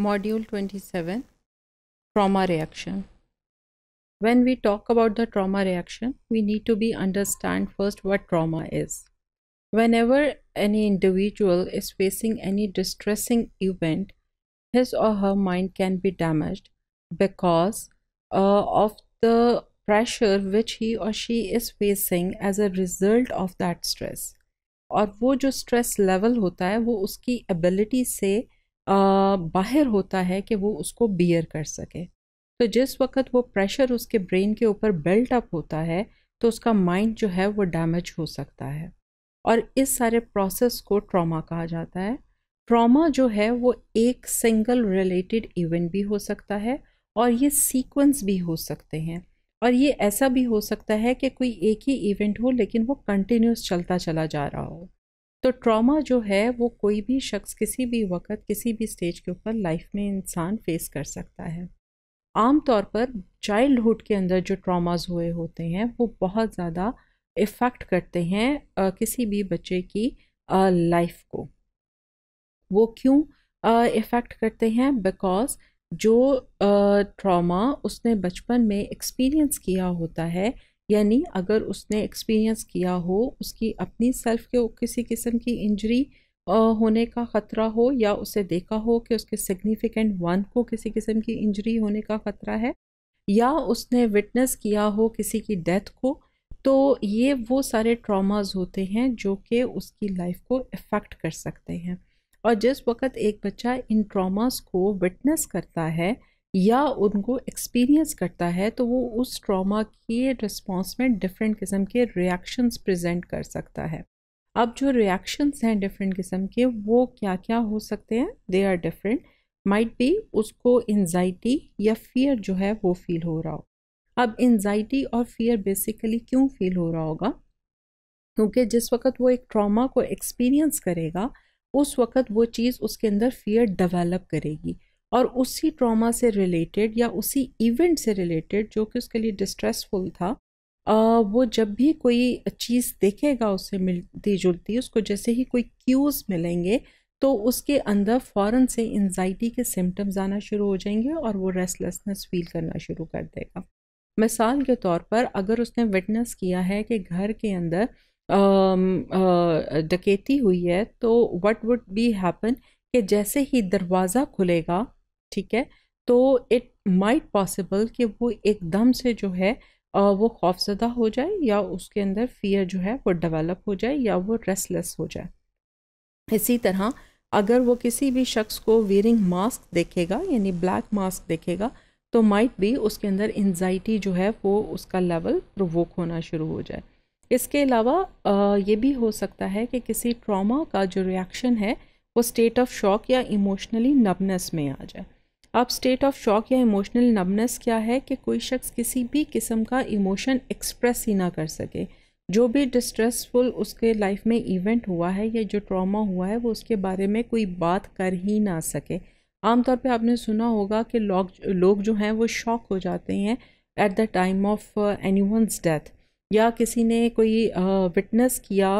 Module 27 Trauma Reaction When we talk about the trauma reaction, we need to be understand first what trauma is. Whenever any individual is facing any distressing event, his or her mind can be damaged because uh, of the pressure which he or she is facing as a result of that stress. और वो जो stress level होता है वो उसकी ability से बाहर होता है कि वो उसको बियर कर सके तो जिस वक्त वो प्रेशर उसके ब्रेन के ऊपर बिल्ट अप होता है तो उसका माइंड जो है वो डैमेज हो सकता है और इस सारे प्रोसेस को ट्रॉमा कहा जाता है ट्रॉमा जो है वो एक सिंगल रिलेटेड इवेंट भी हो सकता है और ये सीक्वेंस भी हो सकते हैं और ये ऐसा भी हो सकता है कि कोई एक ही इवेंट हो लेकिन वो कंटिन्यूस चलता चला जा रहा हो तो ट्रॉमा जो है वो कोई भी शख्स किसी भी वक्त किसी भी स्टेज के ऊपर लाइफ में इंसान फेस कर सकता है आम तौर पर चाइल्डहुड के अंदर जो ट्रॉमाज हुए होते हैं वो बहुत ज़्यादा इफ़ेक्ट करते हैं आ, किसी भी बच्चे की लाइफ को वो क्यों इफ़ेक्ट करते हैं बिकॉज़ जो ट्रॉमा उसने बचपन में एक्सपीरियंस किया होता है यानी अगर उसने एक्सपीरियंस किया हो उसकी अपनी सेल्फ के किसी किस्म की इंजरी होने का ख़तरा हो या उसे देखा हो कि उसके सिग्निफिकेंट वन को किसी किस्म की इंजरी होने का ख़तरा है या उसने विटनेस किया हो किसी की डेथ को तो ये वो सारे ट्रॉमाज होते हैं जो कि उसकी लाइफ को इफ़ेक्ट कर सकते हैं और जिस वक्त एक बच्चा इन ट्रॉमास को विटनेस करता है या उनको एक्सपीरियंस करता है तो वो उस ट्रॉमा के रिस्पॉन्स में डिफरेंट किस्म के रिएक्शंस प्रेजेंट कर सकता है अब जो रिएक्शंस हैं डिफरेंट किस्म के वो क्या क्या हो सकते हैं दे आर डिफरेंट माइट भी उसको एनजाइटी या फियर जो है वो फील हो रहा हो अब एनजाइटी और फियर बेसिकली क्यों फील हो रहा होगा क्योंकि जिस वक्त वो एक ट्रॉमा को एक्सपीरियंस करेगा उस वक्त वो चीज़ उसके अंदर फियर डेवलप करेगी और उसी ट्रॉमा से रिलेटेड या उसी इवेंट से रिलेटेड जो कि उसके लिए डिस्ट्रेसफुल था वो जब भी कोई चीज़ देखेगा उससे मिलती जुलती उसको जैसे ही कोई क्यूज़ मिलेंगे तो उसके अंदर फ़ौर से एनजाइटी के सिम्टम्स आना शुरू हो जाएंगे और वो रेस्टलेसनेस फील करना शुरू कर देगा मिसाल के तौर पर अगर उसने विटनेस किया है कि घर के अंदर डकेती हुई है तो व्हाट वुड बी हैपन कि जैसे ही दरवाज़ा खुलेगा ठीक है तो इट माइट पॉसिबल कि वो एकदम से जो है वो खौफजदा हो जाए या उसके अंदर फियर जो है वो डेवलप हो जाए या वो रेस्टलेस हो जाए इसी तरह अगर वो किसी भी शख्स को वेयरिंग मास्क देखेगा यानी ब्लैक मास्क देखेगा तो माइट भी उसके अंदर एनजाइटी जो है वो उसका लेवल प्रोवोक होना शुरू हो जाए इसके अलावा ये भी हो सकता है कि किसी ट्रॉमा का जो रिएक्शन है वो स्टेट ऑफ शॉक या इमोशनली नबनेस में आ जाए अब स्टेट ऑफ शॉक या इमोशनल नबनेस क्या है कि कोई शख्स किसी भी किस्म का इमोशन एक्सप्रेस ही ना कर सके जो भी डिस्ट्रेसफुल उसके लाइफ में इवेंट हुआ है या जो ट्रॉमा हुआ है वो उसके बारे में कोई बात कर ही ना सके आमतौर पे आपने सुना होगा कि लोग लोग जो हैं वो शॉक हो जाते हैं at the time of any death या किसी ने कोई विटनेस uh, किया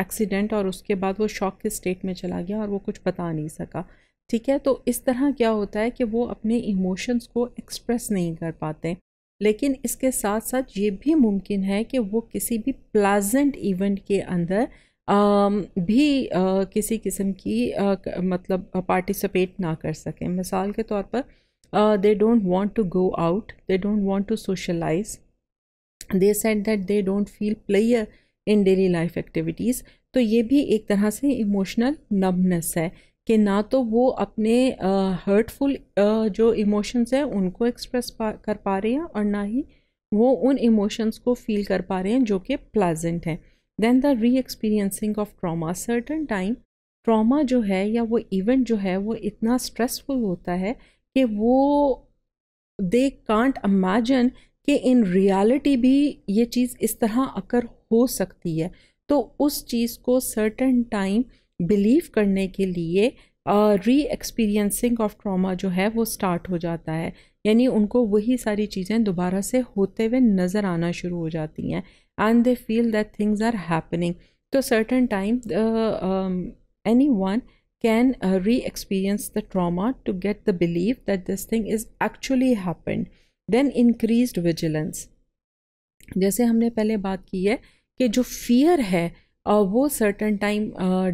एक्सीडेंट uh, और उसके बाद वो शॉक के स्टेट में चला गया और वो कुछ बता नहीं सका ठीक है तो इस तरह क्या होता है कि वो अपने इमोशंस को एक्सप्रेस नहीं कर पाते लेकिन इसके साथ साथ ये भी मुमकिन है कि वो किसी भी प्लाजेंट इवेंट के अंदर भी किसी किस्म की मतलब पार्टिसिपेट ना कर सकें मिसाल के तौर पर they don't want to go out they don't want to socialise they said that they don't feel pleasure in daily life activities तो ये भी एक तरह से इमोशनल नबनेस है कि ना तो वो अपने हर्टफुल जो इमोशंस हैं उनको एक्सप्रेस पा, कर पा रहे हैं और ना ही वो उन इमोशंस को फील कर पा रहे हैं जो कि प्लेजेंट हैं then the re-experiencing of trauma certain time trauma जो है या वो इवेंट जो है वो इतना स्ट्रेसफुल होता है कि वो दे कांट अमेजन कि इन रियलिटी भी ये चीज़ इस तरह अकर हो सकती है तो उस चीज़ को सर्टन टाइम बिलीव करने के लिए री एक्सपीरियंसिंग ऑफ ट्रॉमा जो है वो स्टार्ट हो जाता है यानी उनको वही सारी चीज़ें दोबारा से होते हुए नज़र आना शुरू हो जाती हैं and they feel that things are happening तो certain time anyone can re-experience the trauma to get the believe that this thing is actually happen then increase vigilance जैसे हमने पहले बात की है कि जो फियर है वो सर्टन टाइम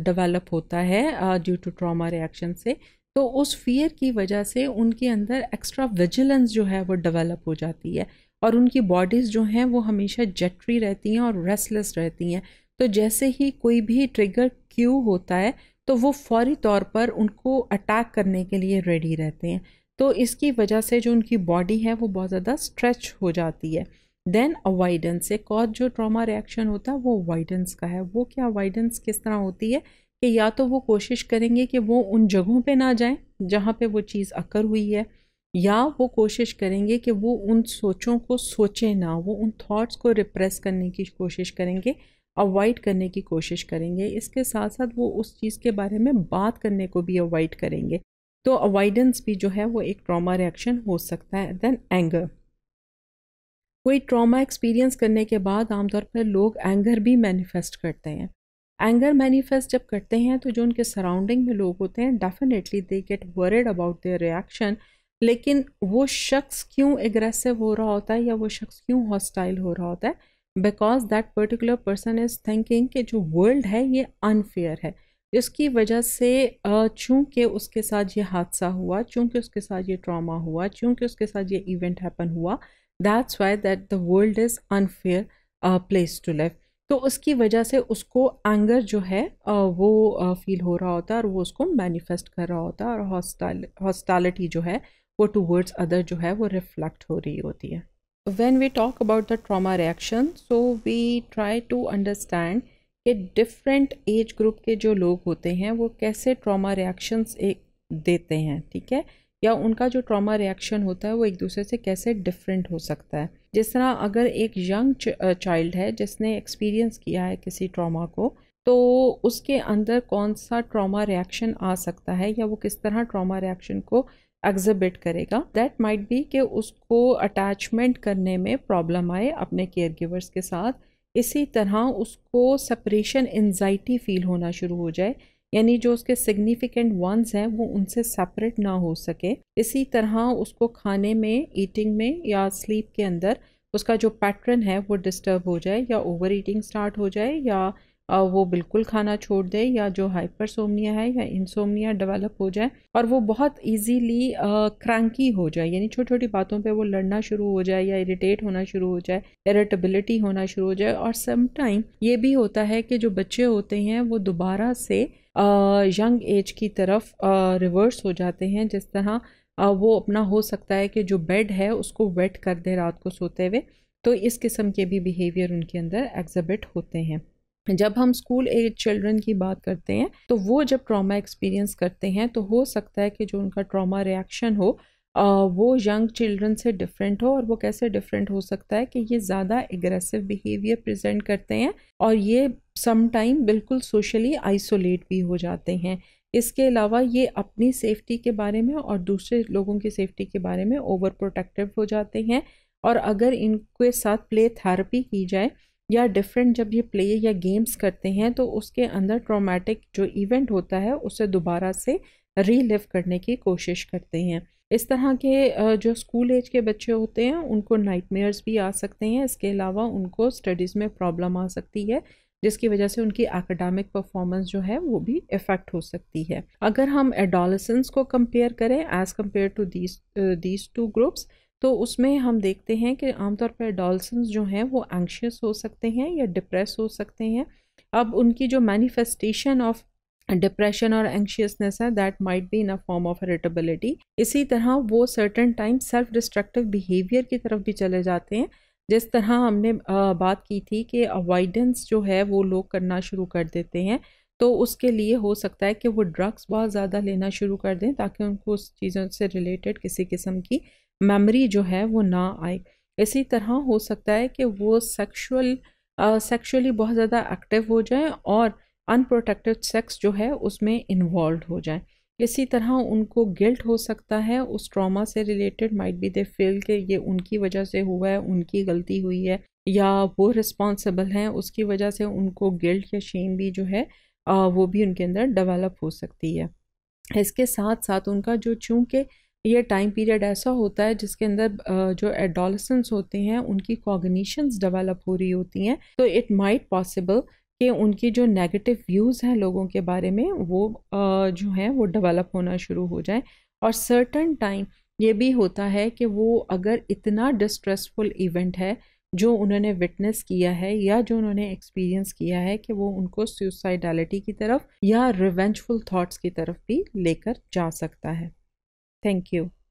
डेवलप होता है ड्यू टू ट्रॉमा रिएक्शन से तो उस फियर की वजह से उनके अंदर एक्स्ट्रा विजिलेंस जो है वो डेवलप हो जाती है और उनकी बॉडीज़ जो हैं वो हमेशा जटरी रहती हैं और रेस्टलेस रहती हैं तो जैसे ही कोई भी ट्रिगर क्यू होता है तो वो फौरी तौर पर उनको अटैक करने के लिए रेडी रहते हैं तो इसकी वजह से जो उनकी बॉडी है वो बहुत ज़्यादा स्ट्रेच हो जाती है देन अवॉइडेंस एक और जो ट्रॉमा रिएक्शन होता है वो अवॉइडेंस का है वो क्या अवॉइडेंस किस तरह होती है कि या तो वो कोशिश करेंगे कि वो उन जगहों पे ना जाएं जहाँ पे वो चीज़ अकर हुई है या वो कोशिश करेंगे कि वो उन सोचों को सोचें ना वो उन थॉट्स को रिप्रेस करने की कोशिश करेंगे अवॉइड करने की कोशिश करेंगे इसके साथ साथ वो उस चीज़ के बारे में बात करने को भी अवॉइड करेंगे तो अवॉइडेंस भी जो है वो एक ट्रॉमा रिएक्शन हो सकता है देन एंगर कोई ट्रॉमा एक्सपीरियंस करने के बाद आमतौर पर लोग एंगर भी मैनिफेस्ट करते हैं एंगर मैनिफेस्ट जब करते हैं तो जो उनके सराउंडिंग में लोग होते हैं definitely they get worried about their reaction लेकिन वो शख्स क्यों एग्रेसिव हो रहा होता है या वो शख्स क्यों हॉस्टाइल हो रहा होता है because that particular person is thinking कि जो वर्ल्ड है ये अनफेयर है इसकी वजह से चूँकि उसके साथ ये हादसा हुआ चूँकि उसके साथ ये ट्रॉमा हुआ चूँकि उसके साथ ये इवेंट हैपन हुआ that's why that the world is unfair place to live तो उसकी वजह से उसको एंगर जो है uh, वो फील uh, हो रहा होता है और वो उसको मैनिफेस्ट कर रहा होता है और हॉस्टाल हॉस्टालिटी जो है वो टूवर्ड्स अदर जो है वो रिफ्लेक्ट हो रही होती है when we talk about the trauma reaction so we try to understand कि डिफरेंट एज ग्रुप के जो लोग होते हैं वो कैसे ट्रामा रिएक्शंस एक देते हैं ठीक है या उनका जो ट्रॉमा रिएक्शन होता है वो एक दूसरे से कैसे डिफरेंट हो सकता है जिस तरह अगर एक यंग चाइल्ड है जिसने एक्सपीरियंस किया है किसी ट्रॉमा को तो उसके अंदर कौन सा ट्रॉमा रिएक्शन आ सकता है या वो किस तरह ट्रॉमा रिएक्शन को एग्जिबिट करेगा दैट माइट बी कि उसको अटैचमेंट करने में प्रॉब्लम आए अपने केयर गिवर्स के साथ इसी तरह उसको सेपरेशन एनजाइटी फील होना शुरू हो जाए यानी जो उसके सिग्निफिकेंट वंस हैं वो उनसे सेपरेट ना हो सके इसी तरह उसको खाने में ईटिंग में या स्लीप के अंदर उसका जो पैटर्न है वो डिस्टर्ब हो जाए या ओवर ईटिंग स्टार्ट हो जाए या वो बिल्कुल खाना छोड़ दे या जो हाइपरसोमनिया है या इंसोमनिया डेवलप हो जाए और वो बहुत इजीली क्रैंकी हो जाए यानी छोटी छोटी बातों पे वो लड़ना शुरू हो जाए या इरिटेट होना शुरू हो जाए इरिटेबिलिटी होना शुरू हो जाए और टाइम ये भी होता है कि जो बच्चे होते हैं वो दोबारा से यंग एज की तरफ रिवर्स हो जाते हैं जिस तरह वो अपना हो सकता है कि जो बेड है उसको वेट कर दे रात को सोते हुए तो इस किस्म के भी बिहेवियर उनके अंदर एग्जिबिट होते हैं जब हम स्कूल एज चिल्ड्रन की बात करते हैं तो वो जब ट्रॉमा एक्सपीरियंस करते हैं तो हो सकता है कि जो उनका ट्रॉमा रिएक्शन हो वो यंग चिल्ड्रन से डिफरेंट हो और वो कैसे डिफरेंट हो सकता है कि ये ज़्यादा एग्रेसिव बिहेवियर प्रेजेंट करते हैं और ये समटाइम बिल्कुल सोशली आइसोलेट भी हो जाते हैं इसके अलावा ये अपनी सेफ्टी के बारे में और दूसरे लोगों की सेफ्टी के बारे में ओवर प्रोटेक्टिव हो जाते हैं और अगर इनके साथ प्ले थेरेपी की जाए या डिफरेंट जब ये प्ले या गेम्स करते हैं तो उसके अंदर ट्रॉमेटिक जो इवेंट होता है उसे दोबारा से रीलिव करने की कोशिश करते हैं इस तरह के जो स्कूल एज के बच्चे होते हैं उनको नाइटमेयर्स भी आ सकते हैं इसके अलावा उनको स्टडीज़ में प्रॉब्लम आ सकती है जिसकी वजह से उनकी एकेडमिक परफॉर्मेंस जो है वो भी इफेक्ट हो सकती है अगर हम एडोलसेंस को कंपेयर करें as compare to these these two groups तो उसमें हम देखते हैं कि आमतौर पर एडोलसेंस जो हैं वो एंक्शियस हो सकते हैं या डिप्रेस हो सकते हैं अब उनकी जो मैनिफेस्टेशन ऑफ डिप्रेशन और एंक्शियसनेस है that might be in a form of irritability इसी तरह वो certain time self destructive behaviour की तरफ भी चले जाते हैं जिस तरह हमने बात की थी कि अवॉइडेंस जो है वो लोग करना शुरू कर देते हैं तो उसके लिए हो सकता है कि वो ड्रग्स बहुत ज़्यादा लेना शुरू कर दें ताकि उनको उस चीज़ों से रिलेटेड किसी किस्म की मेमोरी जो है वो ना आए इसी तरह हो सकता है कि वो सेक्शुअल सेक्शुअली बहुत ज़्यादा एक्टिव हो जाएं और अनप्रोटेक्टेड सेक्स जो है उसमें इन्वॉल्व हो जाएं इसी तरह उनको गिल्ट हो सकता है उस ट्रॉमा से related might be they feel के ये उनकी वजह से हुआ है उनकी गलती हुई है या वो रिस्पॉन्सिबल हैं उसकी वजह से उनको गिल्ट या शेम भी जो है वो भी उनके अंदर डेवलप हो सकती है इसके साथ साथ उनका जो चूँकि ये टाइम पीरियड ऐसा होता है जिसके अंदर जो एडोलसेंस होते हैं उनकी कॉग्निशंस डेवलप हो रही होती हैं तो इट माइट पॉसिबल कि उनकी जो नेगेटिव व्यूज़ हैं लोगों के बारे में वो जो हैं वो डेवलप होना शुरू हो जाए और सर्टन टाइम ये भी होता है कि वो अगर इतना डिस्ट्रेसफुल इवेंट है जो उन्होंने विटनेस किया है या जो उन्होंने एक्सपीरियंस किया है कि वो उनको सुसाइडलिटी की तरफ या रिवेंजफुल थॉट्स की तरफ भी लेकर जा सकता है थैंक यू